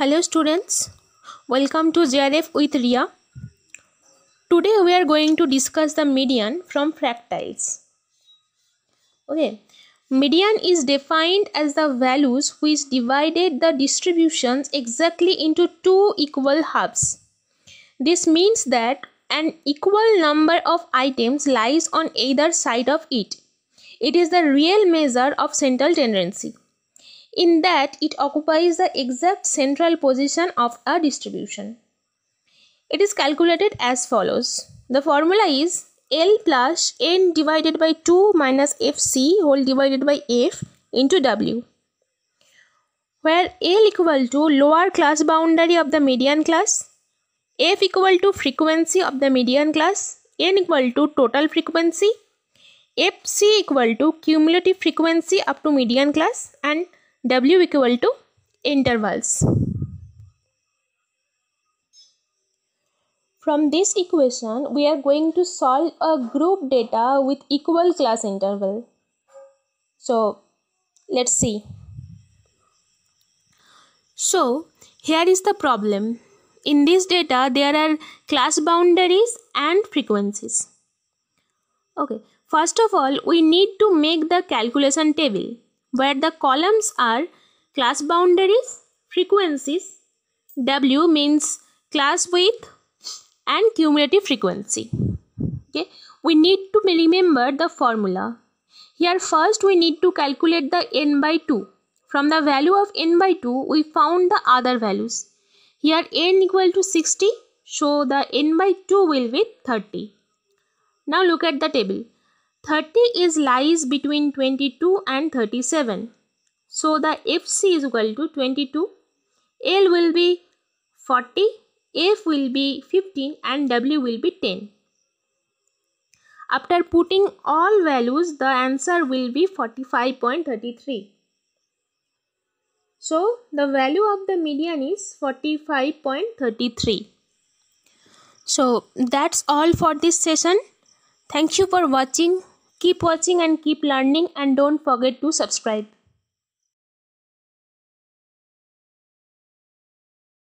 Hello students, welcome to JRF with Ria. Today we are going to discuss the median from fractals. Okay, median is defined as the values which divided the distributions exactly into two equal halves. This means that an equal number of items lies on either side of it. It is the real measure of central tendency in that it occupies the exact central position of a distribution. It is calculated as follows. The formula is L plus n divided by 2 minus fc whole divided by f into w where L equal to lower class boundary of the median class, F equal to frequency of the median class, N equal to total frequency, FC equal to cumulative frequency up to median class and w equal to intervals. From this equation, we are going to solve a group data with equal class interval. So, let's see. So, here is the problem. In this data, there are class boundaries and frequencies. Okay, first of all, we need to make the calculation table where the columns are class boundaries, frequencies, W means class width and cumulative frequency. Okay, we need to remember the formula. Here first we need to calculate the n by 2. From the value of n by 2 we found the other values. Here n equal to 60 so the n by 2 will be 30. Now look at the table. 30 is lies between 22 and 37. So the FC is equal to 22. L will be 40, F will be 15 and W will be 10. After putting all values, the answer will be 45.33. So the value of the median is 45.33. So that's all for this session. Thank you for watching. Keep watching and keep learning and don't forget to subscribe.